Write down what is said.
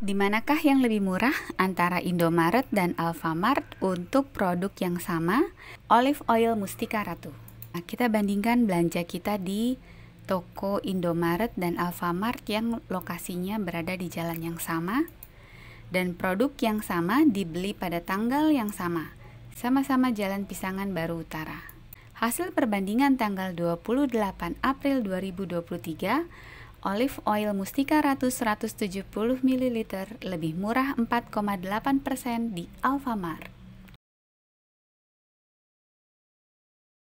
Di manakah yang lebih murah antara Indomaret dan Alfamart untuk produk yang sama? Olive oil Mustika Ratu. Nah, kita bandingkan belanja kita di toko Indomaret dan Alfamart yang lokasinya berada di jalan yang sama dan produk yang sama dibeli pada tanggal yang sama. Sama-sama Jalan Pisangan Baru Utara. Hasil perbandingan tanggal 28 April 2023 Olive oil Mustika Ratu 170 ml lebih murah 4,8% di Alfamart.